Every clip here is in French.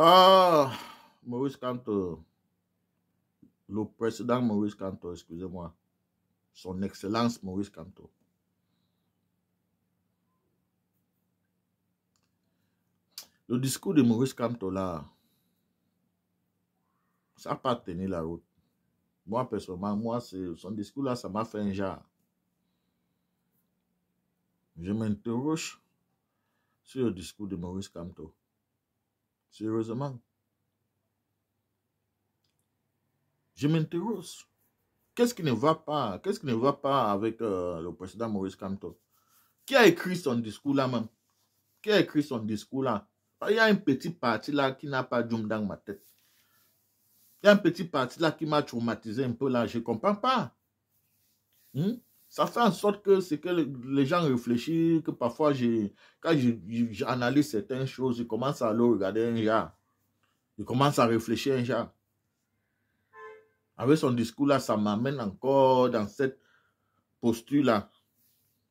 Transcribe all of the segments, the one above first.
Ah, Maurice Canto. le président Maurice Kanto excusez-moi, son excellence Maurice Kanto Le discours de Maurice Canto là, ça n'a pas tenu la route. Moi, personnellement, moi, son discours là, ça m'a fait un genre. Je m'interroge sur le discours de Maurice Kanto Sérieusement. Je m'interroge. Qu'est-ce qui ne va pas Qu'est-ce qui ne va pas avec euh, le président Maurice Kamto? Qui a écrit son discours là même Qui a écrit son discours là Il y a un petit parti là qui n'a pas djum dans ma tête. Il y a un petit parti là qui m'a traumatisé un peu là. Je ne comprends pas. Hmm? Ça fait en sorte que c'est que les gens réfléchissent, que parfois, quand j'analyse certaines choses, je commence à le regarder un genre. Je commence à réfléchir un genre. Avec son discours-là, ça m'amène encore dans cette posture-là.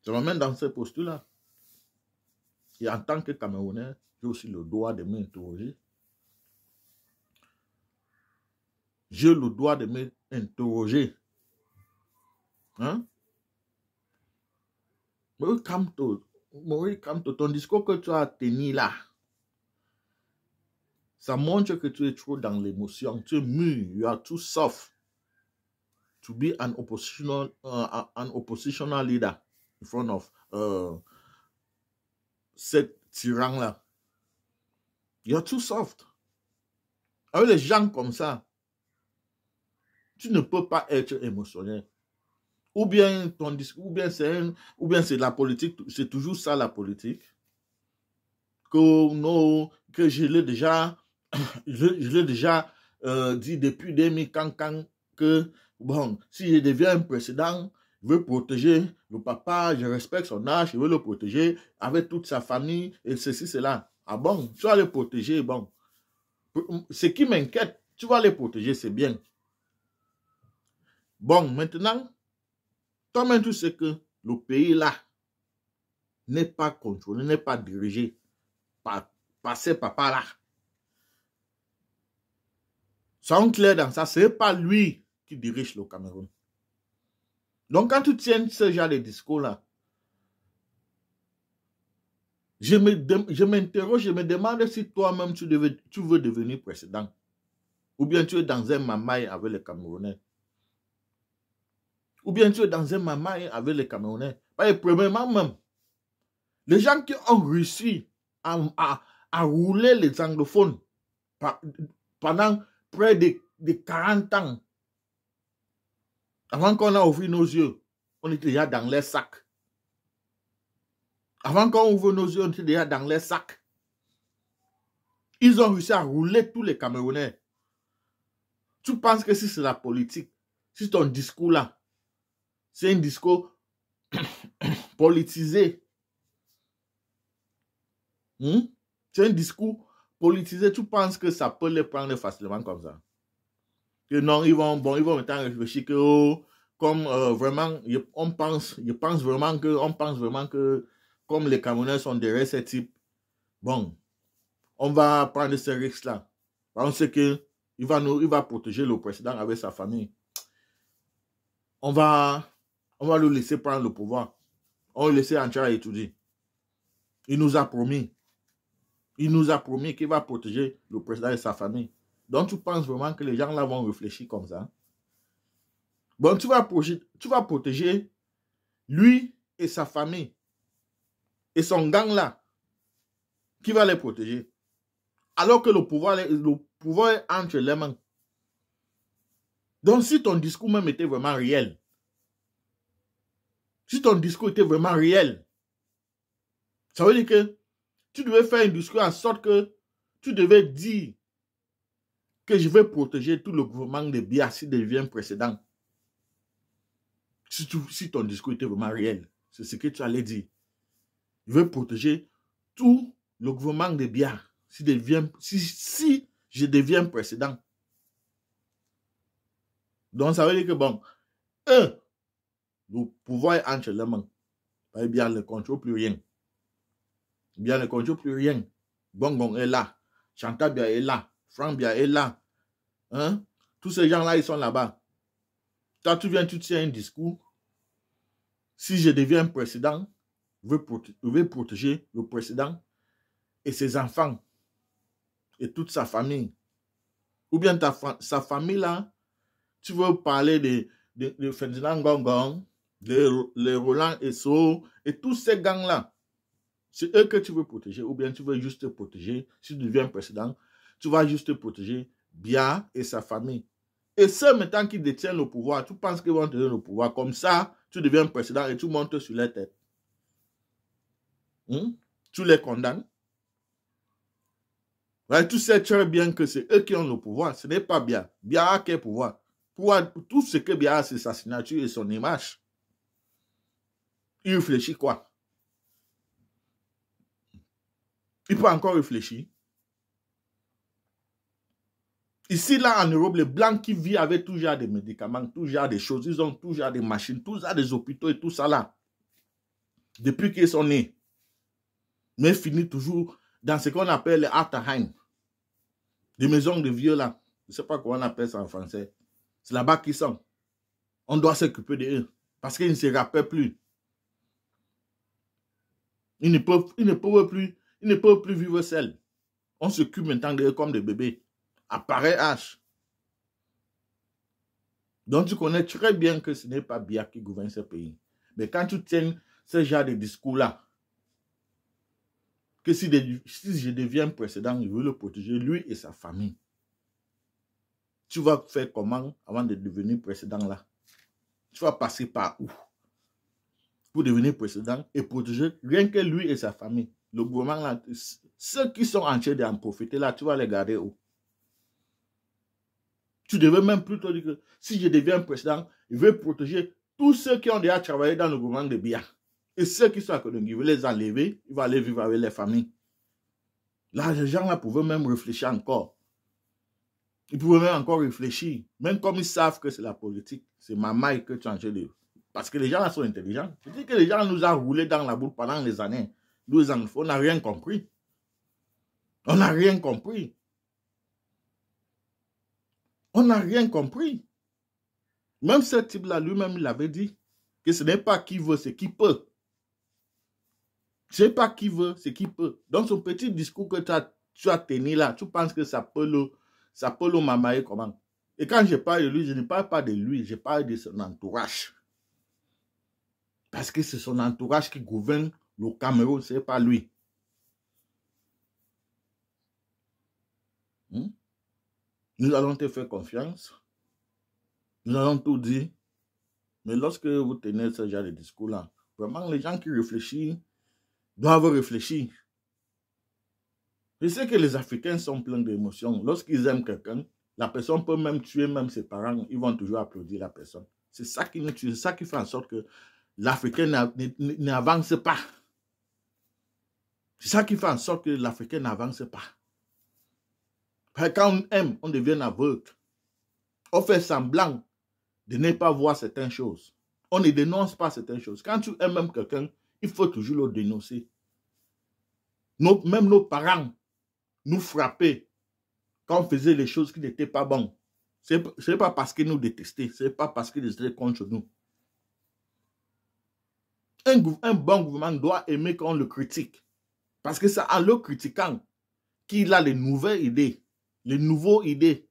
Ça m'amène dans cette posture-là. Et en tant que Camerounais, j'ai aussi le droit de m'interroger. J'ai le droit de m'interroger. Hein? Mais Camto, toi to, oui, come ton discours que tu as tenu là, ça montre que tu es trop dans l'émotion, tu es mu. you are too soft to be an oppositional, uh, an oppositional leader in front of uh, tyran-là. You are too soft. Avec des gens comme ça, tu ne peux pas être émotionnel. Ou bien, ton bien c'est ou la politique, c'est toujours ça la politique. Que non, que je l'ai déjà, je, l'ai déjà euh, dit depuis 2000 quand, quand que bon, si je deviens un président, je veux protéger le papa, je respecte son âge, je veux le protéger avec toute sa famille et ceci, cela. Ah bon, tu vas le protéger, bon. Ce qui m'inquiète, tu vas le protéger, c'est bien. Bon, maintenant, toi-même, tout ce que le pays-là n'est pas contrôlé, n'est pas dirigé par, par ces papas-là. Sans clair dans ça, ce n'est pas lui qui dirige le Cameroun. Donc, quand tu tiens ce genre de discours-là, je m'interroge, je, je, me demande si toi-même tu, tu, veux devenir président. Ou bien tu es dans un mamaille avec les Camerounais. Ou bien tu es dans un moment avec les Camerounais. premièrement même, les gens qui ont réussi à, rouler les anglophones pendant près de, 40 ans, avant qu'on a ouvert nos yeux, on était déjà dans les sacs. Avant qu'on ouvre nos yeux, on était déjà dans les sacs. Ils ont réussi à rouler tous les Camerounais. Tu penses que si c'est la politique, si ton discours là, c'est un discours politisé. Hmm? C'est un discours politisé. Tu penses que ça peut les prendre facilement comme ça. Que non, ils vont, bon, ils vont maintenant réfléchir que, oh, comme euh, vraiment, on pense, je pense vraiment que, on pense vraiment que, comme les camionneurs sont derrière ces types, bon, on va prendre ce risque-là. On que il va, nous, il va protéger le président avec sa famille. On va on va le laisser prendre le pouvoir. On va le laisser entrer à étudier. Il nous a promis. Il nous a promis qu'il va protéger le président et sa famille. Donc, tu penses vraiment que les gens là vont réfléchir comme ça? Bon, tu vas, protéger, tu vas protéger lui et sa famille et son gang là. Qui va les protéger? Alors que le pouvoir, le pouvoir est entre les mains. Donc, si ton discours même était vraiment réel, si ton discours était vraiment réel, ça veut dire que tu devais faire un discours en sorte que tu devais dire que je vais protéger tout le gouvernement de si devient précédent. Si, tu, si ton discours était vraiment réel, c'est ce que tu allais dire. Je vais protéger tout le gouvernement de Bia si, devient, si, je deviens précédent. Donc, ça veut dire que, bon, eux, le pouvoir est entre les mains. bien le contrôle plus rien. Bien le contrôle plus rien. Gongong est là. Chantal est là. Franck est là. Hein? Tous ces gens-là, ils sont là-bas. Toi, tu viens, tu tiens un discours. Si je deviens président, je veux, protéger le président et ses enfants et toute sa famille. Ou bien ta sa famille là, tu veux parler de, de, de Ferdinand Gongong, les, Roland et So, et tous ces gangs-là, c'est eux que tu veux protéger, ou bien tu veux juste te protéger, si tu deviens président, tu vas juste protéger Bia et sa famille. Et ceux maintenant qui détiennent le pouvoir, tu penses qu'ils vont donner le pouvoir. Comme ça, tu deviens président et tu montes sur la tête. Hmm? Tu les condamnes. Ouais, tu sais très bien que c'est eux qui ont le pouvoir. Ce n'est pas Bia. Bia a quel pouvoir? tout ce que Bia a, c'est sa signature et son image il réfléchit quoi Il peut encore réfléchir. Ici, là, en Europe, les Blancs qui vivent avec toujours des médicaments, toujours des choses, ils ont toujours des machines, toujours des hôpitaux et tout ça là. Depuis qu'ils sont nés. Mais finit toujours dans ce qu'on appelle les Altenheim. Des maisons de vieux là. Je ne sais pas comment on appelle ça en français. C'est là-bas qu'ils sont. On doit s'occuper d'eux. Parce qu'ils ne se rappellent plus. Ils ne peuvent, il ne peuvent plus, il ne plus vivre seuls. On s'occupe maintenant d'eux comme des bébés. Apparaît H. Donc tu connais très bien que ce n'est pas Bia qui gouverne ce pays. Mais quand tu tiens ce genre de discours-là, que si, si je deviens précédent, je veux le protéger, lui et sa famille. Tu vas faire comment avant de devenir précédent là Tu vas passer par où devenir président et protéger rien que lui et sa famille. Le gouvernement, ceux qui sont en train d'en profiter, là, tu vas les garder où Tu devais même plutôt dire que si je deviens président, je vais protéger tous ceux qui ont déjà travaillé dans le gouvernement de Bia. Et ceux qui sont à Kodong, il veut les enlever, il va aller vivre avec les familles. Là, les gens là pouvaient même réfléchir encore. Ils pouvaient même encore réfléchir, même comme ils savent que c'est la politique, c'est ma maille que tu as en train de parce que les gens là sont intelligents. Je dis que les gens nous ont roulé dans la boule pendant les années. 12 ans, on n'a rien compris. On n'a rien compris. On n'a rien compris. Même ce type-là, lui-même, il avait dit que ce n'est pas qui veut, c'est qui peut. Ce n'est pas qui veut, c'est qui peut. Dans son petit discours que tu as, tenu là, tu penses que ça peut le, ça peut le comment Et quand je parle de lui, je ne parle pas de lui, je parle de son entourage. Parce que c'est son entourage qui gouverne le Cameroun, ce n'est pas lui. Hmm? Nous allons te faire confiance. Nous allons tout dire. Mais lorsque vous tenez ce genre de discours-là, vraiment, les gens qui réfléchissent doivent réfléchir. Je sais que les Africains sont pleins d'émotions. Lorsqu'ils aiment quelqu'un, la personne peut même tuer même ses parents. Ils vont toujours applaudir la personne. C'est ça qui tue. C'est ça qui fait en sorte que l'Africain n'avance pas. C'est ça qui fait en sorte que l'Africain n'avance pas. Quand on aime, on devient aveugle. On fait semblant de ne pas voir certaines choses. On ne dénonce pas certaines choses. Quand tu aimes quelqu'un, il faut toujours le dénoncer. même nos parents nous frappaient quand on faisait les choses qui n'étaient pas bonnes. Ce n'est pas parce qu'ils nous détestaient, ce n'est pas parce qu'ils étaient contre nous. Un, bon gouvernement doit aimer qu'on le critique. Parce que c'est en le critiquant qu'il a les nouvelles idées, les nouveaux idées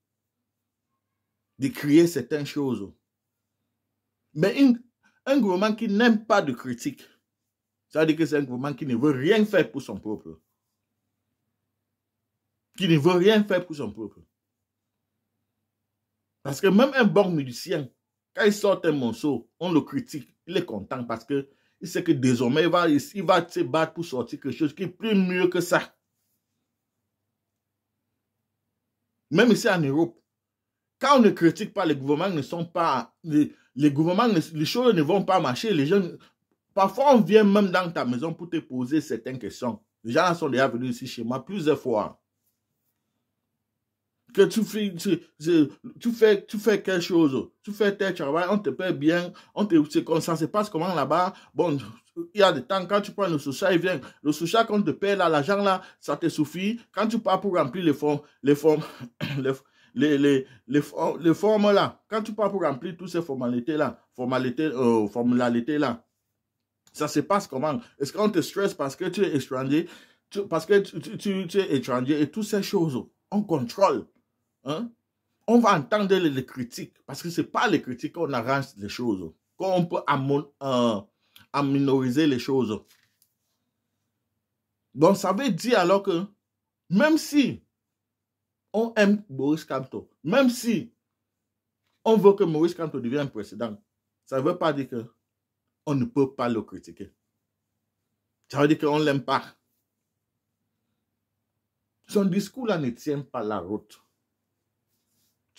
de créer certaines choses. Mais un gouvernement qui n'aime pas de critique, ça veut dire que c'est un gouvernement qui ne veut rien faire pour son peuple. Qui ne veut rien faire pour son peuple. Parce que même un bon musicien, quand il sort un morceau, on le critique, il est content parce que il sait que désormais, il va, il va se battre pour sortir quelque chose qui est plus mieux que ça. Même ici en Europe, quand on ne critique pas, les gouvernements ne sont pas. Les, gouvernements, les choses ne vont pas marcher. Les jeunes, parfois, on vient même dans ta maison pour te poser certaines questions. Les gens sont déjà venus ici chez moi plusieurs fois que tu fais, tu, tu, fais, tu fais quelque chose, tu fais tel travail, on te paie bien, on te, ça se passe comment là-bas, bon, il y a des temps, quand tu prends le social, il vient, le social qu'on te paie là, l'argent là, ça te suffit, quand tu pars pour remplir les fonds, les fonds, les, les, les, les, formes là, quand tu pars pour remplir toutes ces formalités là, formalités, euh, là, ça se passe comment? Est-ce qu'on te stresse parce que tu es étranger, parce que tu, tu es étranger et toutes ces choses, on contrôle. Hein? on va entendre les, critiques, parce que ce n'est pas les critiques qu'on arrange les choses, qu'on peut à euh, les choses. Donc, ça veut dire alors que même si on aime Boris Kanto, même si on veut que Maurice Kanto devienne président, ça ne veut pas dire qu'on ne peut pas le critiquer. Ça veut dire qu'on ne l'aime pas. Son discours là ne tient pas la route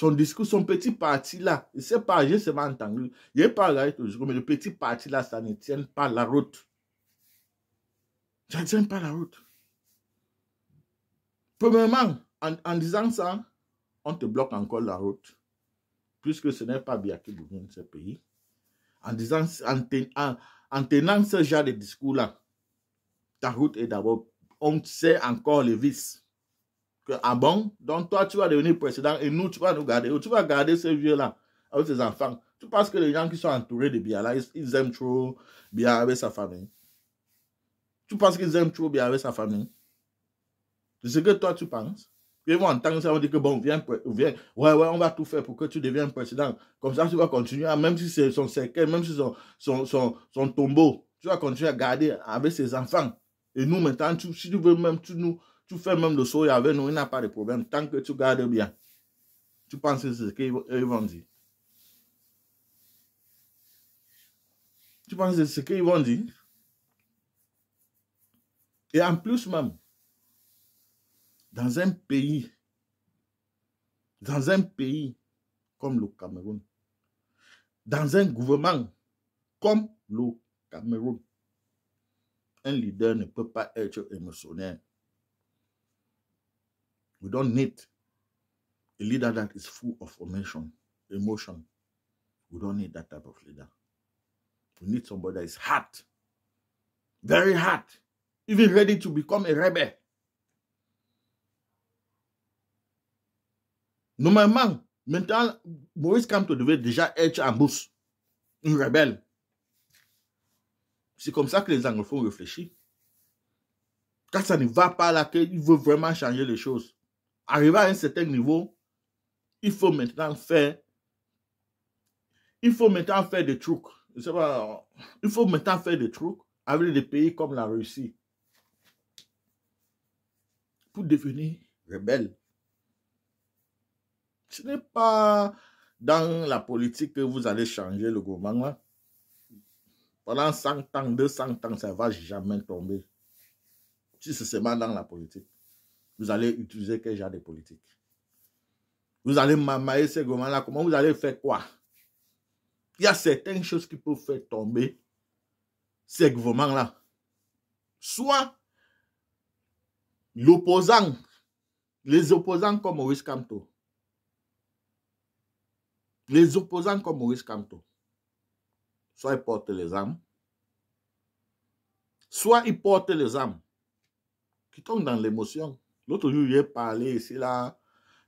son discours, son petit parti là, ne sait pas, je sais pas entendu, il n'est pas regardé toujours, mais le petit parti là, ça ne tient pas la route. Ça ne tient pas la route. Premièrement, en, en disant ça, on te bloque encore la route, puisque ce n'est pas bien qui gouverne ce pays. En, disant, en, en tenant ce genre de discours là, ta route est d'abord, on sait encore les vices ah bon, donc toi, tu vas devenir président et nous, tu vas nous garder. Ou tu vas garder ces vieux-là avec ses enfants. Tu penses que les gens qui sont entourés de Biala, ils, ils aiment trop Biala avec sa famille. Tu penses qu'ils aiment trop Biala avec sa famille. C'est ce que toi, tu penses. Ils vont entendre ça, on dit que bon, viens, ouais, ouais, on va tout faire pour que tu deviennes président. Comme ça, tu vas continuer, même si c'est son cercueil, même si c'est son, son, son, tombeau, tu vas continuer à garder avec ses enfants. Et nous, maintenant, si tu veux même, tu nous, tu fais même le sourire avec nous, il n'y a pas de problème. Tant que tu gardes bien, tu penses que c'est ce qu'ils vont dire. Tu penses que c'est ce qu'ils vont dire. Et en plus même, dans un pays, dans un pays comme le Cameroun, dans un gouvernement comme le Cameroun, un leader ne peut pas être émotionnel. We don't need a leader that is full of emotion. Emotion. We don't need that type of leader. We need somebody that is hard, very hard, even ready to become a rebel. Normalement, maintenant, Maurice Camto devait déjà être en rebelle. C'est comme ça que les anglophones réfléchissent. Quand ça ne va pas là, il veut vraiment changer les choses. Arriver à un certain niveau, il faut maintenant faire, il faut maintenant faire des trucs. Je sais pas, il faut maintenant faire des trucs avec des pays comme la Russie pour devenir rebelle. Ce n'est pas dans la politique que vous allez changer le gouvernement. Pendant 100 ans, 200 ans, ça ne va jamais tomber. Si c'est seulement dans la politique. Vous allez utiliser quel genre de politique Vous allez mamailler ces gouvernements-là. Comment vous allez faire quoi Il y a certaines choses qui peuvent faire tomber ces gouvernements-là. Soit l'opposant, les opposants comme Maurice Camto. Les opposants comme Maurice Camto. Soit ils portent les armes, soit ils portent les armes qui tombent dans l'émotion. L'autre jour, j'ai parlé ici, là,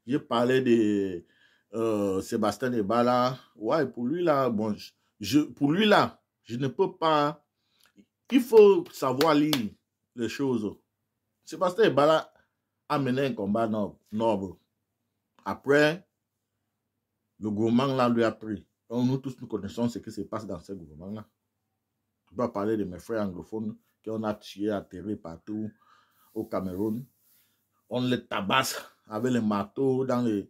j'ai parlé de euh, Sébastien Ebala. Ouais, pour lui, là, bon, je, pour lui, là, je ne peux pas... Il faut savoir lire les choses. Sébastien Ebala a mené un combat noble. Après, le gouvernement, là, lui a pris. nous tous, nous connaissons ce qui se passe dans ce gouvernement-là. Je dois parler de mes frères anglophones qui a tué atterrés partout au Cameroun on les tabasse avec les marteaux dans les,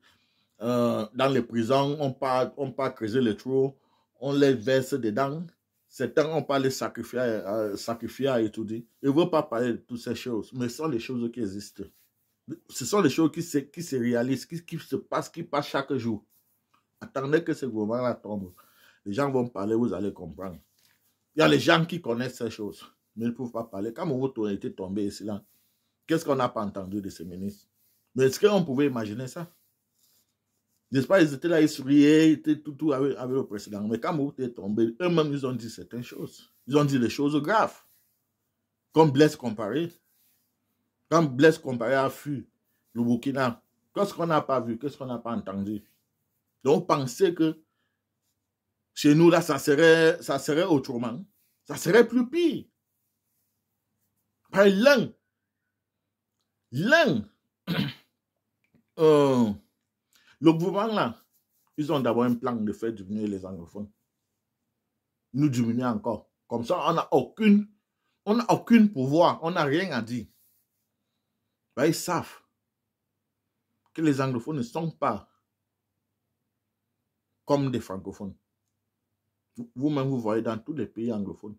euh, dans les prisons, on parle on pas creuser les trous, on les verse dedans. Certains, on parle les sacrifier, euh, sacrifier et tout dit. Ils ne veulent pas parler de toutes ces choses, mais ce sont les choses qui existent. Ce sont les choses qui se, qui se réalisent, qui, qui se passent, qui passent chaque jour. Attendez que ce gouvernement-là tombe. Les gens vont parler, vous allez comprendre. Il y a les gens qui connaissent ces choses, mais ils ne peuvent pas parler. Quand mon autorité est tombée ici, là, Qu'est-ce qu'on n'a pas entendu de ces ministres Mais est-ce qu'on pouvait imaginer ça N'est-ce pas, ils étaient là, ils souriaient, ils étaient tout, tout avec, le président. Mais quand vous est tombé, eux-mêmes, ils ont dit certaines choses. Ils ont dit des choses graves. Comme Blesse Comparé. Quand Blaise Comparé a fui le Burkina, qu'est-ce qu'on n'a pas vu, qu'est-ce qu'on n'a pas entendu Donc, penser que chez nous, là, ça serait, ça serait autrement. Ça serait plus pire. Par langue. L'un, euh, le gouvernement là, ils ont d'abord un plan de faire diminuer les anglophones. Nous diminuer encore. Comme ça, on n'a aucune, on n'a aucune pouvoir, on n'a rien à dire. Bah, ils savent que les anglophones ne sont pas comme des francophones. Vous-même, vous voyez dans tous les pays anglophones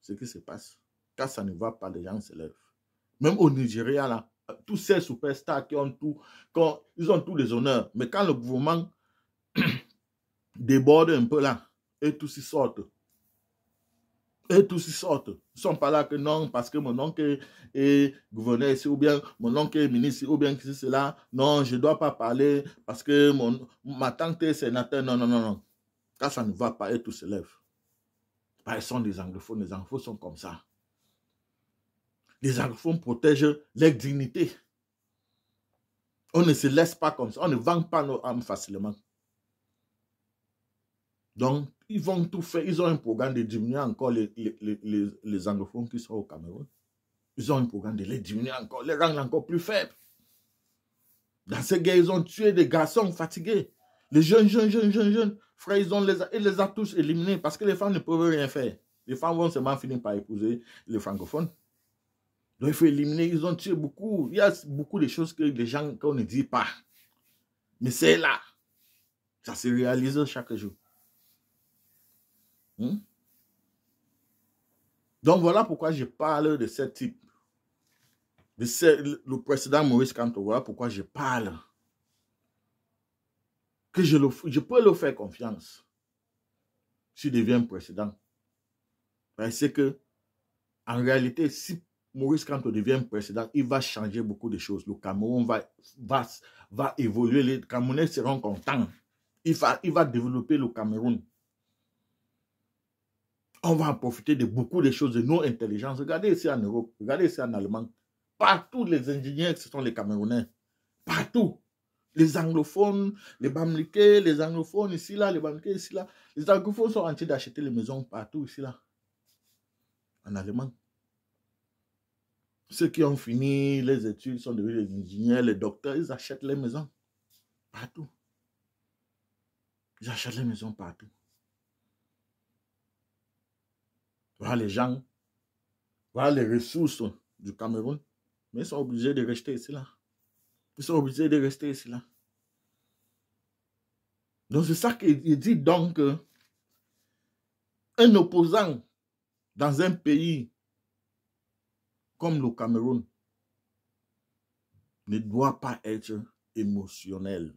ce qui se passe. Quand ça ne va pas, les gens s'élèvent. Même au Nigeria, là, tous ces superstars qui ont tout, quand ils ont tous les honneurs. Mais quand le gouvernement déborde un peu là, et tous s'y sortent. Et tous s'y sortent. Ils ne sont pas là que non, parce que mon oncle est gouverneur ici, ou bien mon oncle est ministre, ou bien que c'est cela. Non, je ne dois pas parler parce que mon, ma tante est sénateur. Non, non, non, non. Quand ça ne va pas, et tout se bah, ils sont des anglophones, les anglophones sont comme ça les anglophones protègent leur dignité. On ne se laisse pas comme ça. On ne vend pas nos âmes facilement. Donc, ils vont tout faire. Ils ont un programme de diminuer encore les, anglophones qui sont au Cameroun. Ils ont un programme de les diminuer encore, les rendre encore plus faibles. Dans ces guerres, ils ont tué des garçons fatigués. Les jeunes, jeunes, jeunes, jeunes, jeunes, frères, ils, les, ils les ont tous éliminés parce que les femmes ne peuvent rien faire. Les femmes vont seulement finir par épouser les francophones il faut éliminer, ils ont tué beaucoup. Il y a beaucoup de choses que les gens, qu'on ne dit pas. Mais c'est là. Ça se réalise chaque jour. Hmm? Donc voilà pourquoi je parle de ce type. De le président Maurice Kanto, voilà pourquoi je parle. Que je, le, je peux le faire confiance s'il devient président. Parce que, en réalité, si Maurice on devient président, il va changer beaucoup de choses. Le Cameroun va, va, va évoluer, les Camerounais seront contents. Il va, il va développer le Cameroun. On va en profiter de beaucoup de choses, de nos intelligences. Regardez ici en Europe, regardez ici en Allemagne. Partout, les ingénieurs, ce sont les Camerounais. Partout. Les anglophones, les Bamliqués, les anglophones ici, là, les banquiers ici, là. Les anglophones sont en train d'acheter les maisons partout ici, là. En Allemagne. Ceux qui ont fini les études sont devenus des ingénieurs, les docteurs, ils achètent les maisons partout. Ils achètent les maisons partout. Voilà les gens, voilà les ressources du Cameroun, mais ils sont obligés de rester ici là. Ils sont obligés de rester ici là. Donc c'est ça qu'il dit donc un opposant dans un pays comme le Cameroun, ne doit pas être émotionnel,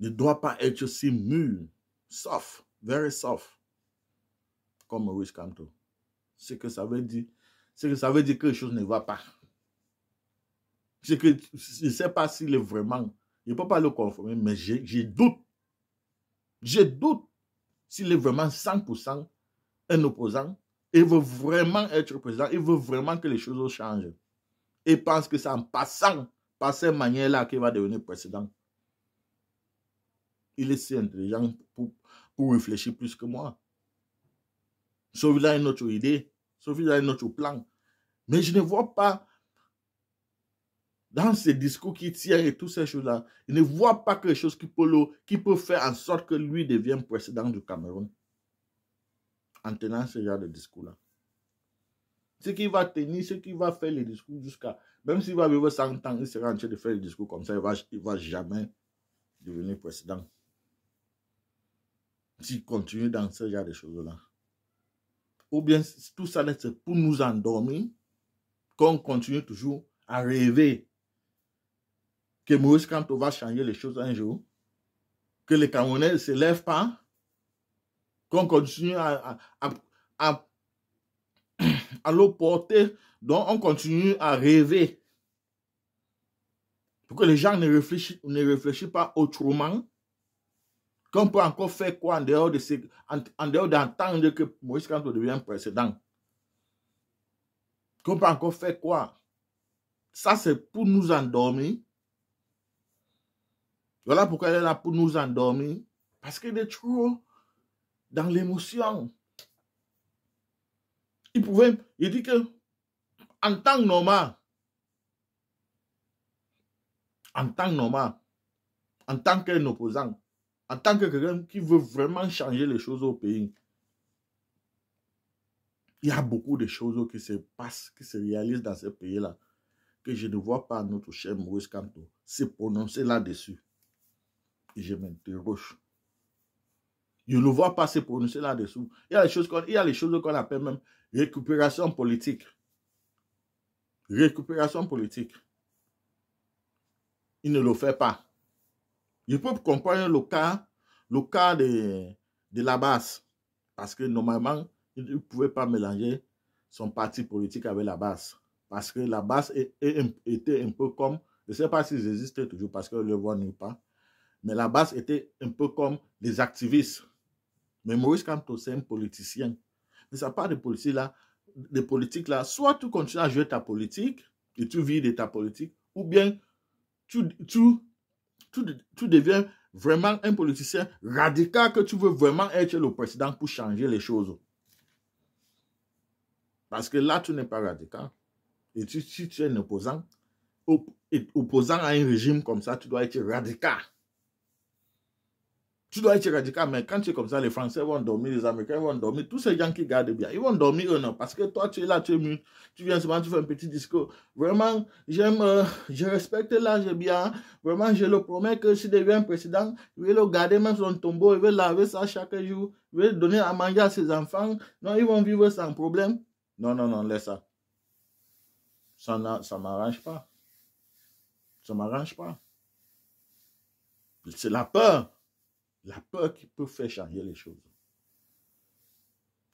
ne doit pas être si mûr, soft, very soft, comme Maurice Canto. Ce que ça veut dire, ce que ça veut dire que quelque chose ne va pas. que je ne sais pas s'il est vraiment, je ne peux pas le confirmer, mais j'ai doute. Je doute s'il est vraiment 100% un opposant il veut vraiment être président. Il veut vraiment que les choses changent. Il pense que c'est en passant par cette manière-là qu'il va devenir président. Il est si intelligent pour, réfléchir plus que moi. Sauf a une autre idée. Sauf a un autre plan. Mais je ne vois pas dans ses discours qui tient et toutes ces choses-là, il ne voit pas quelque chose qui peut, qui peut faire en sorte que lui devienne président du Cameroun en tenant ce genre de discours-là. Ce qui va tenir, ce qui va faire le discours jusqu'à... Même s'il va vivre 100 ans, il sera en train de faire le discours comme ça, il ne va, jamais devenir président. S'il continue dans ce genre de choses-là. Ou bien tout ça, c'est pour nous endormir, qu'on continue toujours à rêver que Maurice Kanto va changer les choses un jour, que les Camerounais ne se lèvent pas, qu'on continue à, à, à, à porter. Donc, on continue à rêver. Pour que les gens ne réfléchissent, ne réfléchissent pas autrement. Qu'on peut encore faire quoi en dehors de ces, en, dehors d'entendre que Moïse Kanto devient précédent. Qu'on peut encore faire quoi? Ça, c'est pour nous endormir. Voilà pourquoi elle est là pour nous endormir. Parce qu'elle est trop dans l'émotion. Il pouvait, il dit que en tant normal, en que normal, en tant qu'un opposant, en tant que quelqu'un qui veut vraiment changer les choses au pays, il y a beaucoup de choses qui se passent, qui se réalisent dans ce pays-là, que je ne vois pas notre cher Maurice Kanto se prononcer là-dessus. Et je m'interroge. Je ne vois pas se prononcer là-dessous. Il y a les choses qu'on, il appelle même récupération politique. Récupération politique. Il ne le fait pas. Il peut comprendre le cas, le cas de, la base. Parce que normalement, il ne pouvait pas mélanger son parti politique avec la base. Parce que la base était un peu comme, je ne sais pas s'ils existent toujours parce que ne le vois nulle part, mais la base était un peu comme des activistes mais Maurice Kamto, c'est un politicien. Mais ça part de politique là, De politiques là. Soit tu continues à jouer ta politique et tu vis de ta politique, ou bien tu, tu, tu, deviens vraiment un politicien radical que tu veux vraiment être le président pour changer les choses. Parce que là, tu n'es pas radical. Et si tu es un opposant, opposant à un régime comme ça, tu dois être radical. Tu dois être radical, mais quand tu es comme ça, les Français vont dormir, les Américains vont dormir, tous ces gens qui gardent bien, ils vont dormir eux, non, parce que toi, tu es là, tu es mûr, tu viens souvent, tu fais un petit discours. Vraiment, j'aime, euh, je respecte l'âge bien, vraiment, je le promets que si devient président, il va le garder même son tombeau, il va laver ça chaque jour, il va donner à manger à ses enfants. Non, ils vont vivre sans problème. Non, non, non, laisse ça. Ça ne m'arrange pas. Ça ne m'arrange pas. C'est la peur. La peur qui peut faire changer les choses.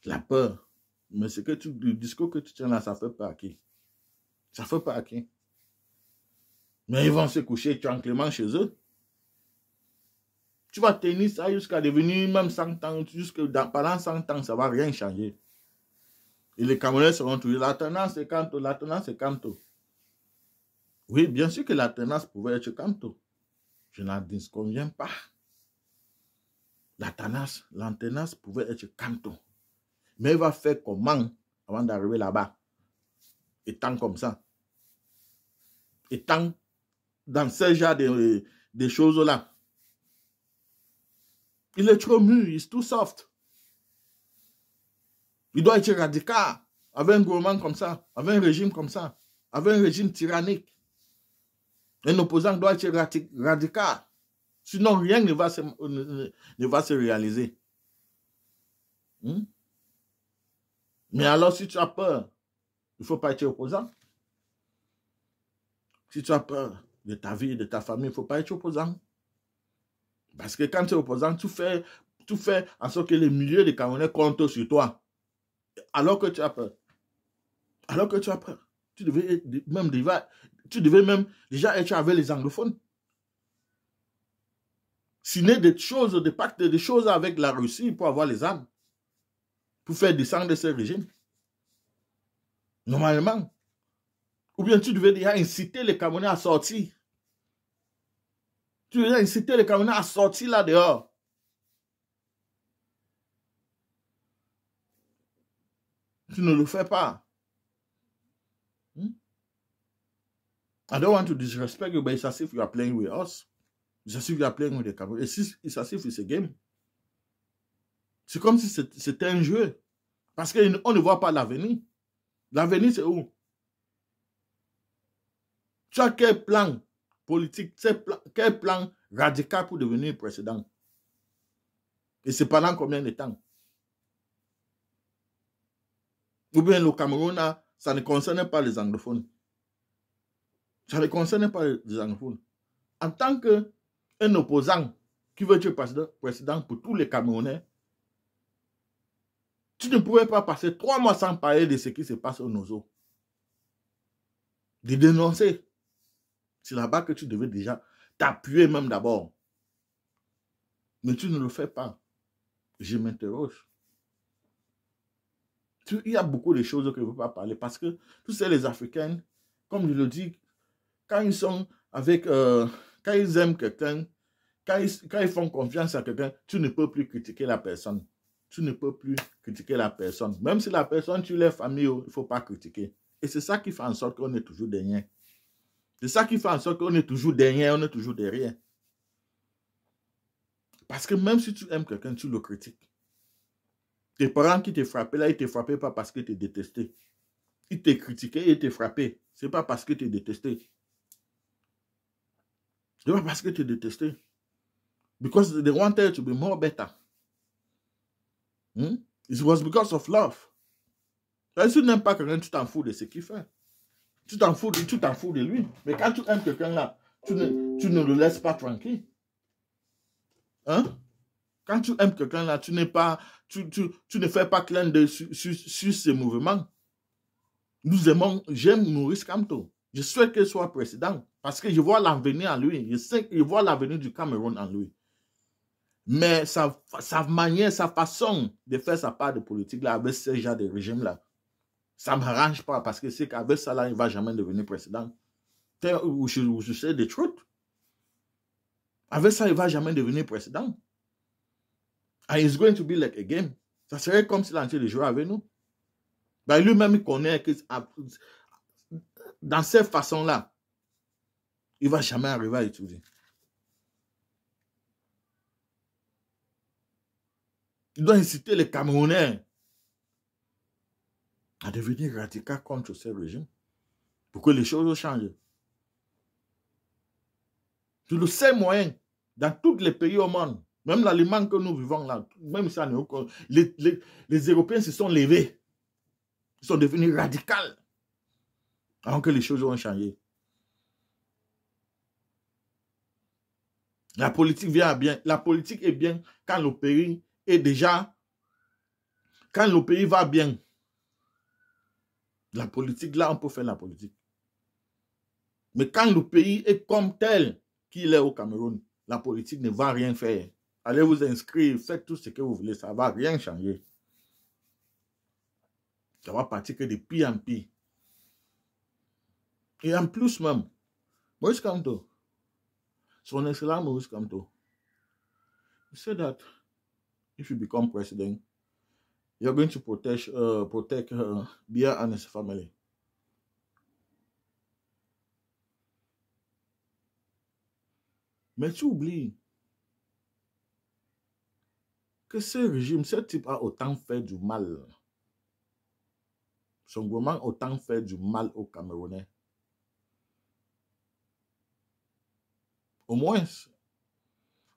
La peur. Mais ce que tu, le discours que tu tiens là, ça fait pas à qui Ça ne fait pas à qui Mais ils vont se coucher tranquillement chez eux. Tu vas tenir ça jusqu'à devenir même 100 ans, jusque pendant 100 ans, ça ne va rien changer. Et les Camerounais seront toujours la tendance est canto, la tendance est canto. Oui, bien sûr que la tendance pouvait être canto. Je n'en disconviens pas l'Athanas, pouvait être canton. Mais il va faire comment avant d'arriver là-bas Étant comme ça. Étant dans ce genre de, choses-là. Il est trop mûr, il est tout soft. Il doit être radical avec un gouvernement comme ça, avec un régime comme ça, avec un régime tyrannique. Un opposant doit être radical. Sinon, rien ne va se, ne, va se réaliser. Hmm? Mais alors, si tu as peur, il ne faut pas être opposant. Si tu as peur de ta vie, de ta famille, il ne faut pas être opposant. Parce que quand tu es opposant, tu fais, en sorte que les milieux des Camerounais comptent sur toi. Alors que tu as peur. Alors que tu as peur. Tu devais, même, tu devais même déjà être avec les anglophones signer des choses, des pactes, des choses avec la Russie pour avoir les armes, pour faire descendre ce régime. Normalement. Ou bien tu devais déjà inciter les Camerounais à sortir. Tu devais inciter les Camerounais à sortir là dehors. Tu ne le fais pas. Hmm? I don't want to disrespect you, but it's as if you are playing je suis la plaine des Cameroun. Et si il s'assifle ce game, c'est comme si c'était un jeu. Parce qu'on ne voit pas l'avenir. L'avenir, c'est où Tu as quel plan politique, quel plan radical pour devenir président Et c'est pendant combien de temps Ou bien le Cameroun, ça ne concerne pas les anglophones. Ça ne concerne pas les anglophones. En tant que un opposant qui veut être président, président pour tous les Camerounais, tu ne pouvais pas passer trois mois sans parler de ce qui se passe au Nozo. De dénoncer. C'est là-bas que tu devais déjà t'appuyer même d'abord. Mais tu ne le fais pas. Je m'interroge. Il y a beaucoup de choses que ne veux pas parler parce que tous ces les Africains, comme je le dis, quand ils sont avec euh, quand ils aiment quelqu'un, quand ils, font confiance à quelqu'un, tu ne peux plus critiquer la personne. Tu ne peux plus critiquer la personne. Même si la personne, tu l'es famille, oh, il ne faut pas critiquer. Et c'est ça qui fait en sorte qu'on est toujours derrière. C'est ça qui fait en sorte qu'on est toujours derrière, on est toujours derrière. Parce que même si tu aimes quelqu'un, tu le critiques. Tes parents qui t'ont frappé, là, ils ne t'ont frappé pas parce qu'ils tu détesté. Ils t'ont critiqué, et t'ont frappé. Ce n'est pas parce que tu détesté. C'est pas parce que tu es détesté. Because they wanted to be more better. Hmm? It was because of love. si tu n'aimes pas quelqu'un, tu t'en fous de ce qu'il fait. Tu t'en fous, fous de lui. Mais quand tu aimes quelqu'un là, tu ne, tu ne le laisses pas tranquille. Hein? Quand tu aimes quelqu'un là, tu pas, tu, tu, ne fais pas clin sur, sur, sur, ces mouvements. Nous aimons, j'aime Maurice Camto. Je souhaite qu'il soit président parce que je vois l'avenir en lui. Je sais qu'il voit l'avenir du Cameroun en lui. Mais sa, manière, sa façon de faire sa part de politique là, avec ce genre de régime-là, ça ne m'arrange pas parce que c'est qu'avec ça là, il ne va jamais devenir président. Ou je, sais des trucs. Avec ça, il ne va jamais devenir président. And it's going to be like a game. Ça serait comme si a des avec nous. Bah, lui-même, il connaît que dans cette façon-là, il ne va jamais arriver à étudier. Il doit inciter les Camerounais à devenir radical contre ce régime pour que les choses changent. C'est le seul moyen dans tous les pays au monde, même l'Allemagne que nous vivons là, même ça n'est les, les Européens se sont levés, ils sont devenus radicaux. Avant que les choses ont changé. La politique vient bien. La politique est bien quand le pays est déjà. Quand le pays va bien. La politique, là, on peut faire la politique. Mais quand le pays est comme tel qu'il est au Cameroun, la politique ne va rien faire. Allez vous inscrire, faites tout ce que vous voulez, ça ne va rien changer. Ça va partir que de pire en pire. Et en plus même, Moïse Kamto, son excellent Moïse Kamto, he said that if you become president, you're going to protect, uh, protect uh, Bia and his family. Mais tu oublies que ce régime, ce type a autant fait du mal. Son gouvernement a autant fait du mal aux Camerounais. Au moins,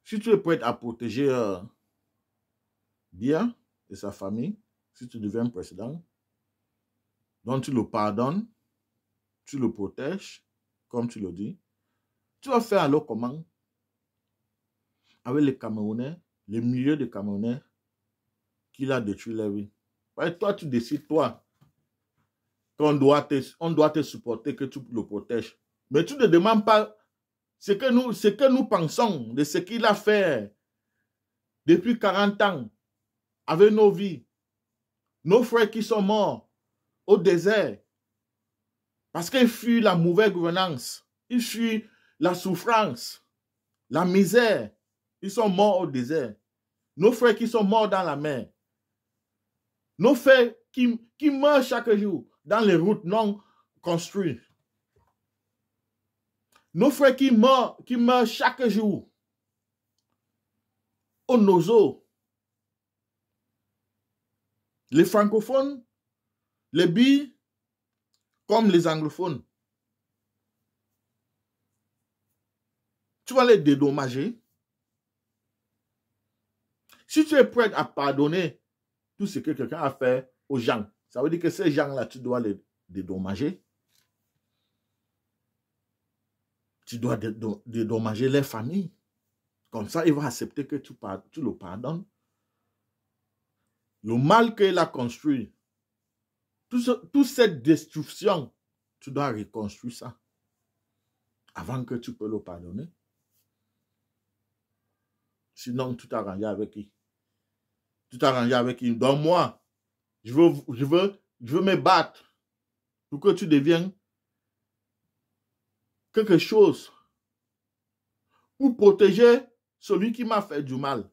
si tu es prêt à protéger bien euh, Dia et sa famille, si tu deviens président, donc tu le pardonnes, tu le protèges, comme tu le dis, tu vas faire alors comment Avec les Camerounais, les milieux de Camerounais qui a détruit la vie. toi, tu décides, toi, qu'on doit doit te supporter, que tu le protèges. Mais tu ne demandes pas ce que nous, ce que nous pensons de ce qu'il a fait depuis 40 ans avec nos vies, nos frères qui sont morts au désert, parce qu'ils fuient la mauvaise gouvernance, il fuient la souffrance, la misère, ils sont morts au désert. Nos frères qui sont morts dans la mer, nos frères qui meurent chaque jour dans les routes non construites. Nos frères qui meurent, chaque jour. Au eaux, Les francophones, les billes, comme les anglophones. Tu vas les dédommager. Si tu es prêt à pardonner tout ce que quelqu'un a fait aux gens, ça veut dire que ces gens-là, tu dois les dédommager. tu dois dédommager les familles. Comme ça, il va accepter que tu, le pardonnes. Le mal qu'il a construit, tout toute cette destruction, tu dois reconstruire ça avant que tu peux le pardonner. Sinon, tu t'arranges avec qui Tu t'arranges avec qui Donc moi, je veux, je, veux, je veux me battre pour que tu deviennes quelque chose pour protéger celui qui m'a fait du mal.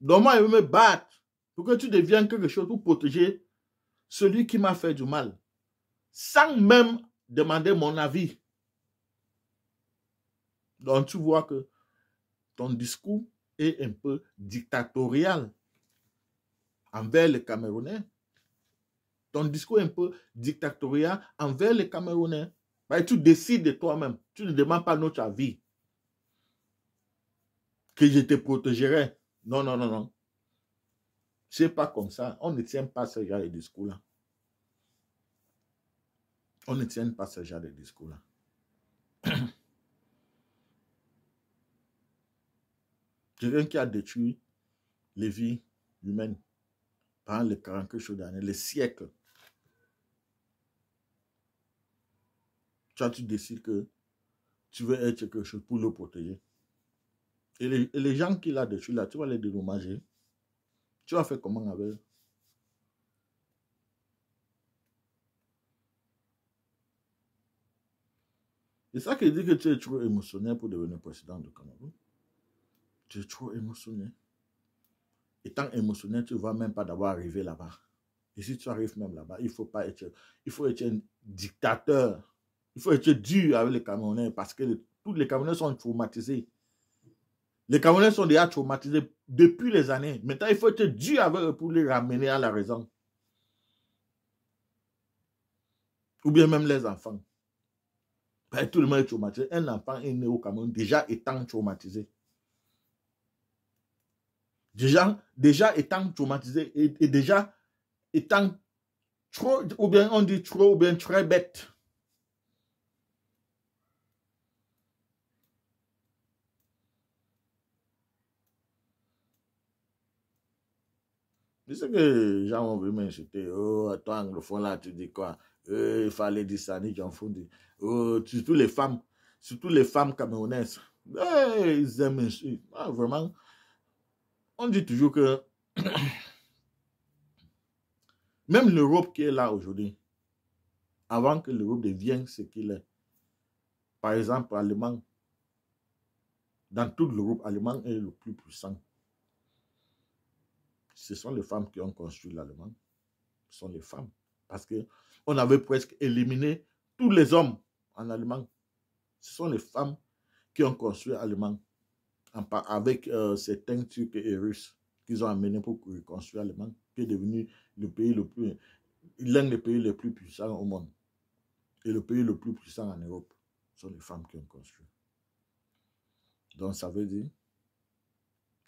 Donc moi, je vais me battre pour que tu deviennes quelque chose pour protéger celui qui m'a fait du mal, sans même demander mon avis. Donc tu vois que ton discours est un peu dictatorial envers les Camerounais discours un peu dictatorial envers les Camerounais. Bah, tu décides de toi-même. Tu ne demandes pas notre avis. Que je te protégerai. Non, non, non, non. C'est pas comme ça. On ne tient pas ce genre de discours-là. On ne tient pas ce genre de discours-là. Quelqu'un qui a détruit les vies humaines pendant les 40 jours années, les siècles, Toi, tu décides que tu veux être quelque chose pour le protéger. Et les, gens qu'il a dessus là, tu vas les dédommager. Tu vas faire comment avec C'est ça qui dit que tu es trop émotionnel pour devenir président de Cameroun. Tu es trop émotionnel. Étant émotionnel, tu ne vas même pas d'avoir arrivé là-bas. Et si tu arrives même là-bas, il faut pas être, il faut être un dictateur. Il faut être dur avec les Camerounais parce que tous les Camerounais sont traumatisés. Les Camerounais sont déjà traumatisés depuis les années. Maintenant, il faut être dur avec eux pour les ramener à la raison. Ou bien même les enfants. tout le monde est traumatisé. Un enfant est né au Cameroun déjà étant traumatisé. Déjà, étant traumatisé et déjà étant trop, ou bien on dit trop, ou bien très bête. c'est sais que les gens ont vu m'insulter. Oh, toi, fond là, tu dis quoi eh, Il fallait dire ça, ni j'en fous. Oh, surtout les femmes, surtout les femmes camerounaises. Eh, ils aiment ah, vraiment, on dit toujours que même l'Europe qui est là aujourd'hui, avant que l'Europe devienne ce qu'il est, par exemple, l'Allemagne, dans toute l'Europe, l'Allemagne est le plus puissant ce sont les femmes qui ont construit l'Allemagne. Ce sont les femmes. Parce qu'on avait presque éliminé tous les hommes en Allemagne. Ce sont les femmes qui ont construit l'Allemagne avec euh, certains Turcs et Russes qu'ils ont amenés pour construire l'Allemagne, qui est devenu le pays le plus, l'un des pays les plus puissants au monde et le pays le plus puissant en Europe. Ce sont les femmes qui ont construit. Donc ça veut dire,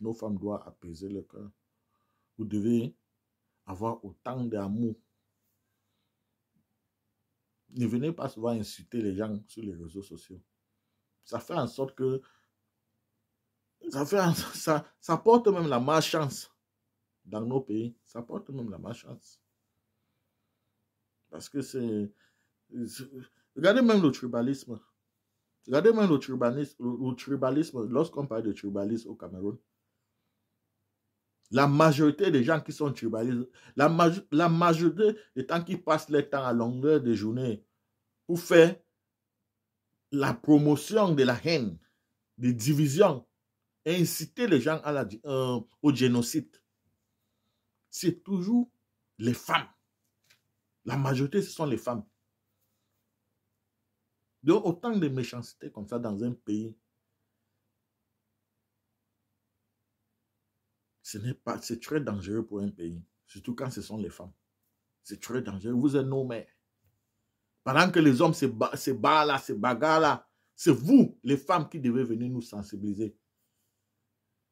nos femmes doivent apaiser le cœur vous devez avoir autant d'amour. Ne venez pas souvent insulter les gens sur les réseaux sociaux. Ça fait en sorte que ça, fait, ça, ça porte même la malchance dans nos pays. Ça porte même la malchance. Parce que c'est... Regardez même le tribalisme. Regardez même le tribalisme, le tribalisme lorsqu'on parle de tribalisme au Cameroun. La majorité des gens qui sont tribalistes, la, majorité des gens qui passent leur temps à longueur de journée pour faire la promotion de la haine, des divisions, inciter les gens euh, au génocide, c'est toujours les femmes. La majorité, ce sont les femmes. Donc, autant de méchanceté comme ça dans un pays c'est très dangereux pour un pays, surtout quand ce sont les femmes. C'est très dangereux. Vous êtes nos mères. Pendant que les hommes se, battent là, se bagarrent là, c'est vous, les femmes, qui devez venir nous sensibiliser,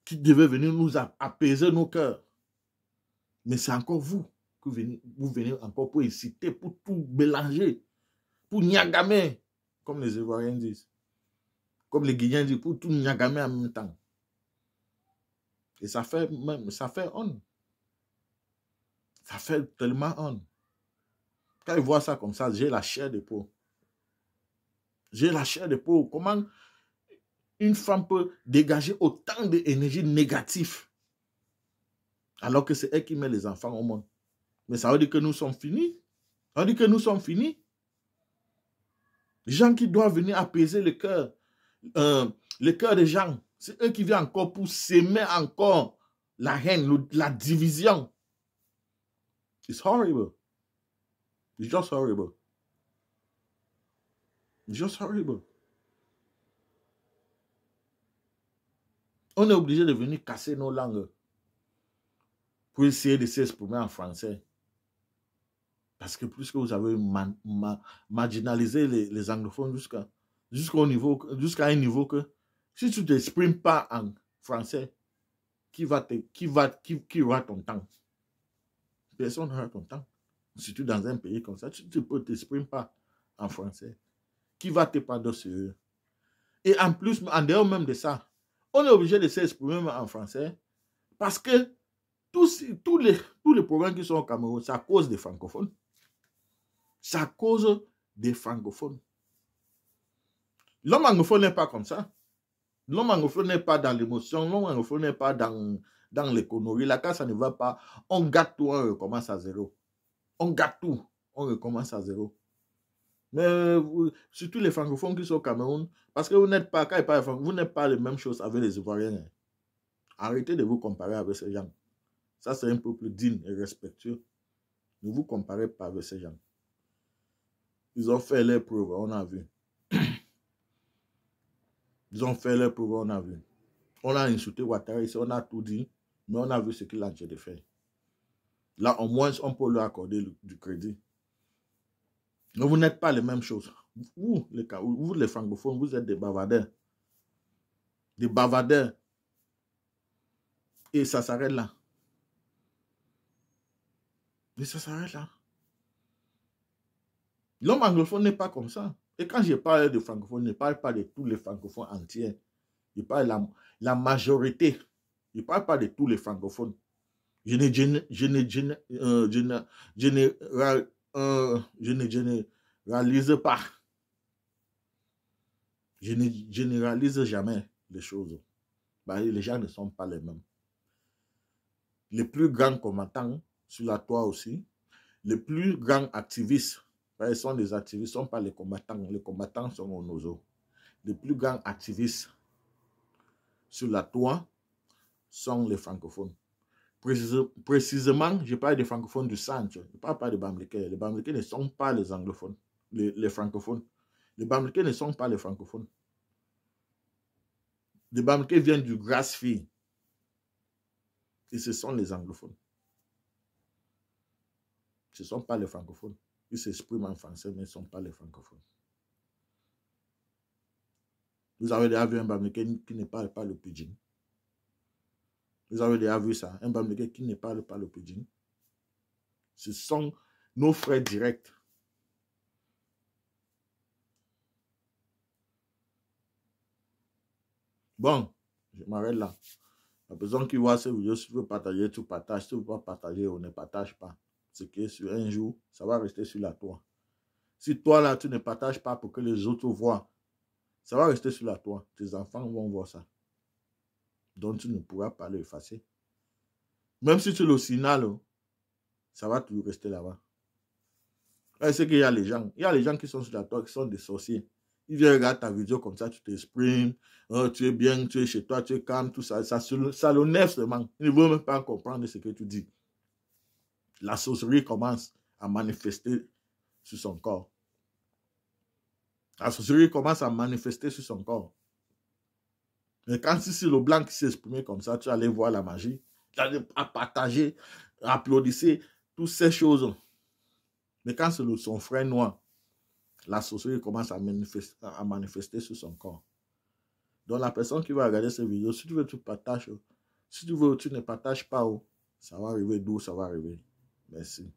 qui devez venir nous apaiser nos cœurs. Mais c'est encore vous que venez, vous venez encore pour inciter, pour tout mélanger, pour niagamer, comme les Ivoiriens disent, comme les Guinéens disent, pour tout niagamer en même temps. Et ça fait même, ça fait Ça fait tellement honte. Quand ils voient ça comme ça, j'ai la chair de peau. J'ai la chair de peau. Comment une femme peut dégager autant d'énergie négative alors que c'est elle qui met les enfants au monde. Mais ça veut dire que nous sommes finis. Ça veut dire que nous sommes finis. Les gens qui doivent venir apaiser le cœur, euh, le cœur des gens, c'est eux qui viennent encore pour s'aimer encore la haine, la division. It's horrible. It's just horrible. It's just horrible. On est obligé de venir casser nos langues pour essayer de s'exprimer en français. Parce que plus que vous avez marginalisé les, les anglophones jusqu'à jusqu'au niveau jusqu'à un niveau que si tu ne t'exprimes pas en français, qui va, te, qui, va, qui, aura ton temps Personne n'aura ton temps. Si tu es dans un pays comme ça, tu ne t'exprimes pas en français. Qui va te pardonner? Et en plus, en dehors même de ça, on est obligé de s'exprimer en français parce que tous, tous, les, tous les programmes qui sont au Cameroun, ça cause des francophones. Ça cause des francophones. L'homme anglophone n'est pas comme ça. L'homme anglophone n'est pas dans l'émotion, l'homme anglophone n'est pas dans, dans l'économie. La quand ça ne va pas, on gâte tout, on recommence à zéro. On gâte tout, on recommence à zéro. Mais surtout les francophones qui sont au Cameroun, parce que vous n'êtes pas, vous n'êtes pas les mêmes choses avec les Ivoiriens. Hein. Arrêtez de vous comparer avec ces gens. Ça, c'est un peu plus digne et respectueux. Ne vous comparez pas avec ces gens. Ils ont fait leur preuve, on a vu. Ils ont fait leur preuve, on a vu. On a insulté Ouattara ici, on a tout dit, mais on a vu ce qu'il a déjà de Là, au moins, on peut lui accorder du crédit. Mais vous n'êtes pas les mêmes choses. Vous, les, vous, les francophones, vous êtes des bavardeurs. Des bavardeurs. Et ça s'arrête là. Mais ça s'arrête là. L'homme anglophone n'est pas comme ça. Et quand je parle de francophone, je ne parle pas de tous les francophones entiers. Je parle de la, majorité. Je ne parle pas de tous les francophones. Je ne, euh, euh, généralise pas. Je ne généralise jamais les choses. Bah, les gens ne sont pas les mêmes. Les plus grands combattants sur la toile aussi, les plus grands activistes ils sont des activistes, ne sont pas les combattants. Les combattants sont nos os. Les plus grands activistes sur la toit sont les francophones. précisément, je parle des francophones du centre. Je ne parle pas des bambliqués. Les bambliqués ne sont pas les anglophones, les, francophones. Les bambliqués ne sont pas les francophones. Les bambliqués viennent du Grasse-Fille. Et ce sont les anglophones. Ce ne sont pas les francophones ils s'expriment en français, mais ils ne sont pas les francophones. Vous avez déjà vu un Bamléké qui ne parle pas le pidgin. Vous avez déjà vu ça, un Bamléké qui ne parle pas le pidgin. Ce sont nos frères directs. Bon, je m'arrête là. La personne qui voit cette vidéo, si vous partagez, tout partage. Si vous ne pas partager, on ne partage pas qui que sur un jour, ça va rester sur la toi. Si toi, là, tu ne partages pas pour que les autres voient, ça va rester sur la toi. Tes enfants vont voir ça. Donc, tu ne pourras pas l'effacer. Même si tu le signales, hein, ça va toujours rester là-bas. C'est qu'il y a les gens. Il y a les gens qui sont sur la toile, qui sont des sorciers. Ils viennent regarder ta vidéo comme ça, tu t'exprimes, hein, tu es bien, tu es chez toi, tu es calme, tout ça. Ça, ça, seulement. Ils ne veulent même pas comprendre ce que tu dis la sorcellerie commence à manifester sur son corps. La sorcellerie commence à manifester sur son corps. Mais quand c'est le blanc qui s'exprimait comme ça, tu allais voir la magie, tu allais partager, applaudir toutes ces choses. Mais quand c'est son frère noir, la sorcellerie commence à manifester, à manifester sur son corps. Donc la personne qui va regarder cette vidéo, si tu veux, tu partages. Si tu veux, tu ne partages pas, oh, ça va arriver d'où ça va arriver. Mas assim,